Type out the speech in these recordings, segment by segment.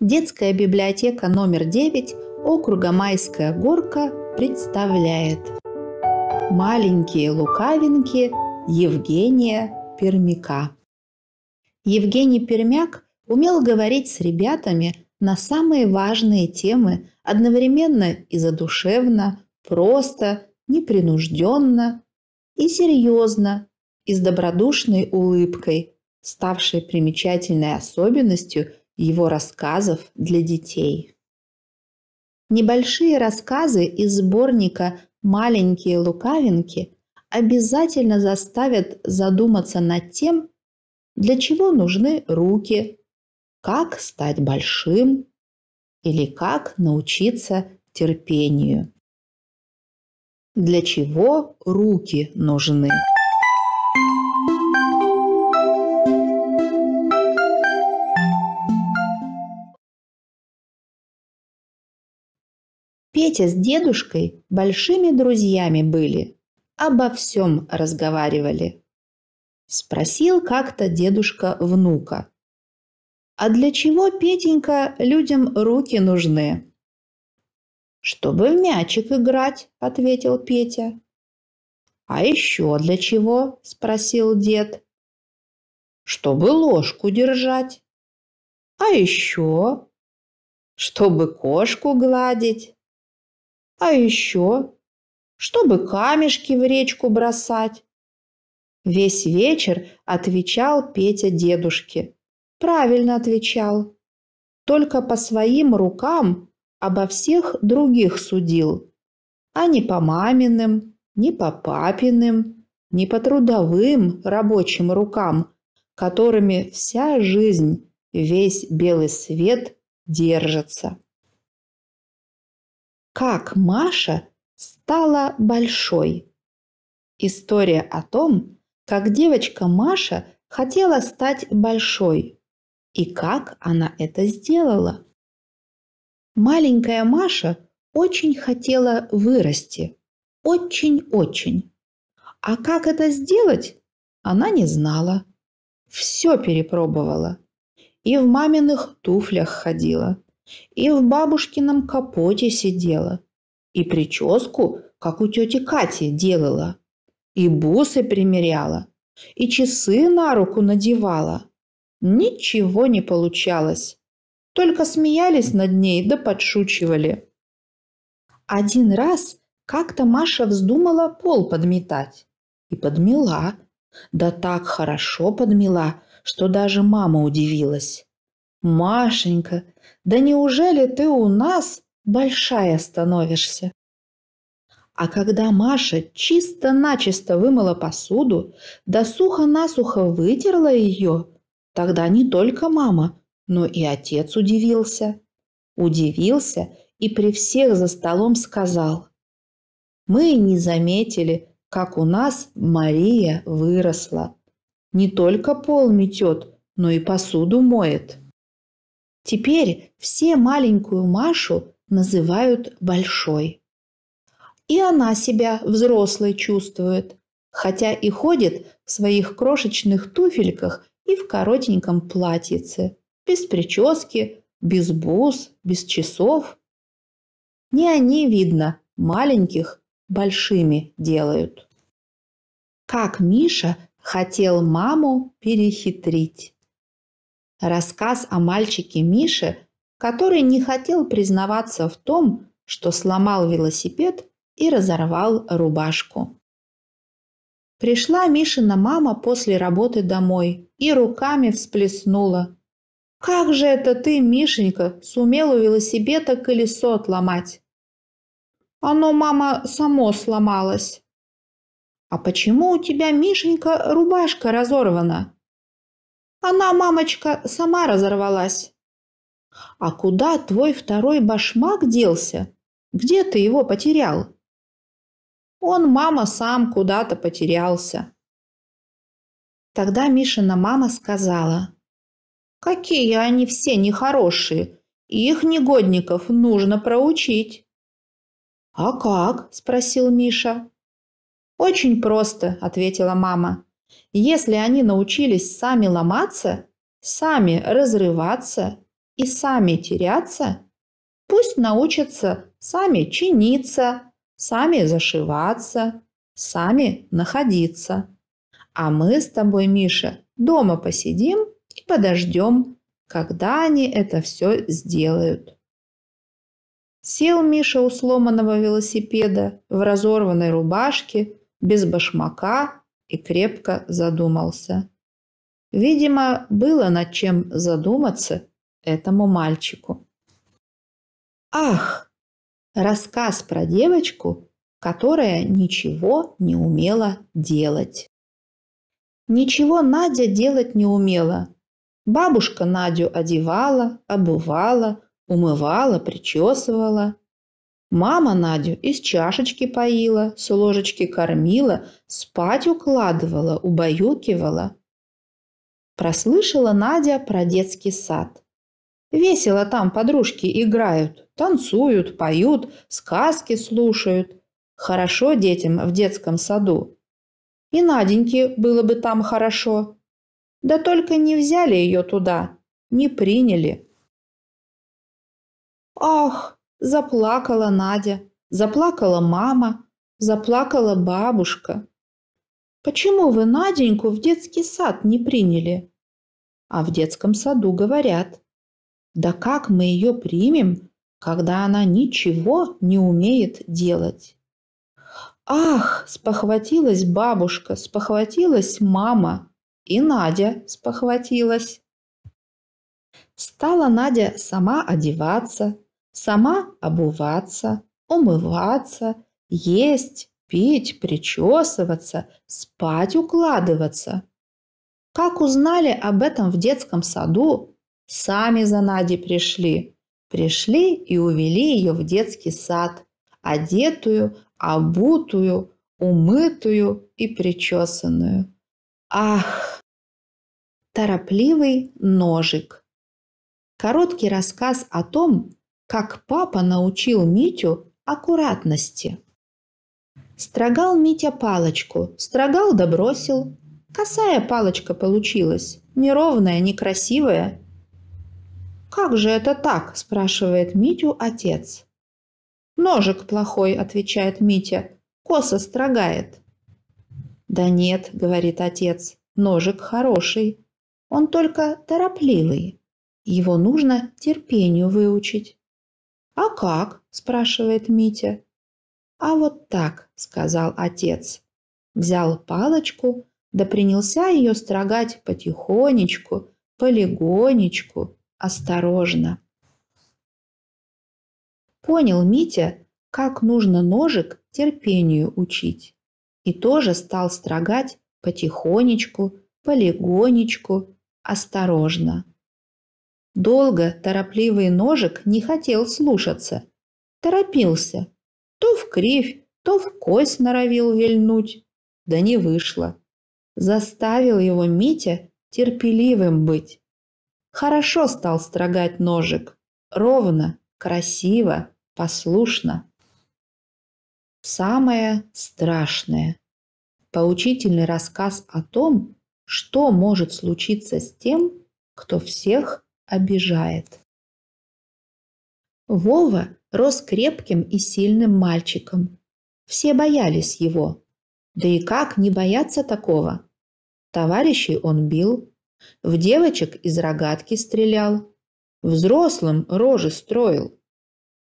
Детская библиотека номер 9 округа Майская горка представляет Маленькие лукавинки Евгения Пермяка Евгений Пермяк умел говорить с ребятами на самые важные темы одновременно и задушевно, просто, непринужденно и серьезно, и с добродушной улыбкой, ставшей примечательной особенностью его рассказов для детей. Небольшие рассказы из сборника «Маленькие лукавинки» обязательно заставят задуматься над тем, для чего нужны руки, как стать большим или как научиться терпению. Для чего руки нужны? Петя с дедушкой большими друзьями были, обо всем разговаривали. Спросил как-то дедушка внука. «А для чего, Петенька, людям руки нужны?» «Чтобы в мячик играть», — ответил Петя. «А еще для чего?» – спросил дед. «Чтобы ложку держать». «А еще?» «Чтобы кошку гладить». А еще, чтобы камешки в речку бросать. Весь вечер отвечал Петя дедушке. Правильно отвечал. Только по своим рукам обо всех других судил. А не по маминым, не по папиным, не по трудовым рабочим рукам, которыми вся жизнь, весь белый свет держится. Как Маша стала большой. История о том, как девочка Маша хотела стать большой и как она это сделала. Маленькая Маша очень хотела вырасти. Очень-очень. А как это сделать, она не знала. Все перепробовала. И в маминых туфлях ходила и в бабушкином капоте сидела, и прическу, как у тети Кати, делала, и бусы примеряла, и часы на руку надевала. Ничего не получалось, только смеялись над ней да подшучивали. Один раз как-то Маша вздумала пол подметать и подмела, да так хорошо подмела, что даже мама удивилась. «Машенька, да неужели ты у нас большая становишься? А когда Маша чисто-начисто вымыла посуду, да сухо-насухо вытерла ее, тогда не только мама, но и отец удивился. Удивился и при всех за столом сказал. Мы не заметили, как у нас Мария выросла. Не только пол метет, но и посуду моет. Теперь все маленькую Машу называют большой. И она себя взрослой чувствует, хотя и ходит в своих крошечных туфельках и в коротеньком платьице, без прически, без бус, без часов. Не они, видно, маленьких большими делают. Как Миша хотел маму перехитрить. Рассказ о мальчике Мише, который не хотел признаваться в том, что сломал велосипед и разорвал рубашку. Пришла Мишина мама после работы домой и руками всплеснула. «Как же это ты, Мишенька, сумел у велосипеда колесо отломать?» «Оно, мама, само сломалось». «А почему у тебя, Мишенька, рубашка разорвана?» Она, мамочка, сама разорвалась. А куда твой второй башмак делся? Где ты его потерял? Он, мама, сам куда-то потерялся. Тогда Мишина мама сказала. Какие они все нехорошие. Их негодников нужно проучить. А как? спросил Миша. Очень просто, ответила мама. Если они научились сами ломаться, сами разрываться и сами теряться, пусть научатся сами чиниться, сами зашиваться, сами находиться. А мы с тобой, Миша, дома посидим и подождем, когда они это все сделают. Сел Миша у сломанного велосипеда, в разорванной рубашке, без башмака, и крепко задумался. Видимо, было над чем задуматься этому мальчику. Ах! Рассказ про девочку, которая ничего не умела делать. Ничего Надя делать не умела. Бабушка Надю одевала, обувала, умывала, причесывала – Мама Надю из чашечки поила, с ложечки кормила, спать укладывала, убаюкивала. Прослышала Надя про детский сад. Весело там подружки играют, танцуют, поют, сказки слушают. Хорошо детям в детском саду. И Наденьке было бы там хорошо. Да только не взяли ее туда, не приняли. «Ах!» Заплакала Надя, заплакала мама, заплакала бабушка. «Почему вы Наденьку в детский сад не приняли?» А в детском саду говорят. «Да как мы ее примем, когда она ничего не умеет делать?» «Ах!» – спохватилась бабушка, спохватилась мама, и Надя спохватилась. Стала Надя сама одеваться, Сама обуваться, умываться, есть, пить, причесываться, спать укладываться. Как узнали об этом в детском саду, сами за Нади пришли. Пришли и увели ее в детский сад, одетую, обутую, умытую и причесанную. Ах! Торопливый ножик. Короткий рассказ о том, как папа научил Митю аккуратности. Строгал Митя палочку, строгал да бросил. Косая палочка получилась, неровная, некрасивая. «Как же это так?» – спрашивает Митю отец. «Ножик плохой», – отвечает Митя, – «косо строгает». «Да нет», – говорит отец, – «ножик хороший, он только торопливый, его нужно терпению выучить». «А как?» – спрашивает Митя. «А вот так», – сказал отец. Взял палочку, да принялся ее строгать потихонечку, полигонечку, осторожно. Понял Митя, как нужно ножик терпению учить. И тоже стал строгать потихонечку, полигонечку, осторожно. Долго торопливый ножик не хотел слушаться. Торопился. То в кривь, то в кость норовил вильнуть. Да не вышло. Заставил его Митя терпеливым быть. Хорошо стал строгать ножик. Ровно, красиво, послушно. Самое страшное. Поучительный рассказ о том, что может случиться с тем, кто всех обижает. Вова рос крепким и сильным мальчиком. Все боялись его. Да и как не бояться такого? Товарищей он бил, в девочек из рогатки стрелял, взрослым рожи строил.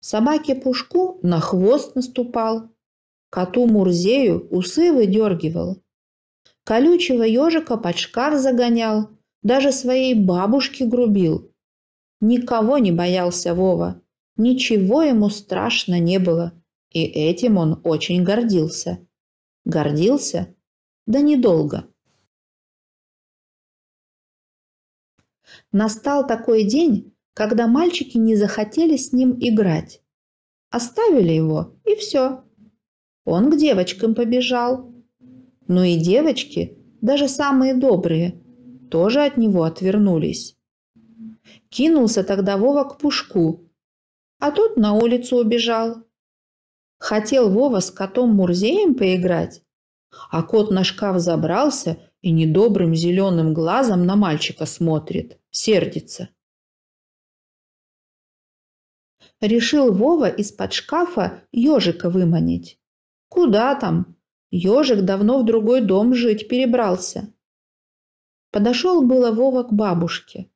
Собаке Пушку на хвост наступал, коту Мурзею усы выдергивал, колючего ежика под шкаф загонял, даже своей бабушке грубил. Никого не боялся Вова. Ничего ему страшно не было. И этим он очень гордился. Гордился? Да недолго. Настал такой день, когда мальчики не захотели с ним играть. Оставили его, и все. Он к девочкам побежал. Ну и девочки, даже самые добрые, тоже от него отвернулись. Кинулся тогда Вова к Пушку, а тот на улицу убежал. Хотел Вова с котом-мурзеем поиграть, а кот на шкаф забрался и недобрым зеленым глазом на мальчика смотрит, сердится. Решил Вова из-под шкафа ежика выманить. Куда там? Ежик давно в другой дом жить перебрался. Подошел было Вова к бабушке.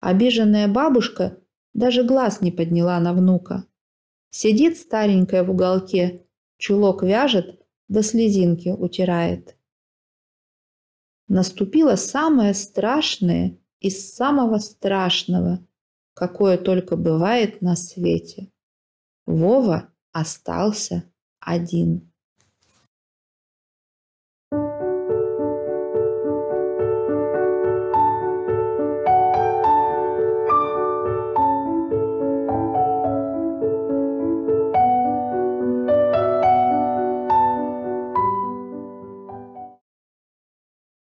Обиженная бабушка даже глаз не подняла на внука. Сидит старенькая в уголке, чулок вяжет, да слезинки утирает. Наступило самое страшное из самого страшного, какое только бывает на свете. Вова остался один.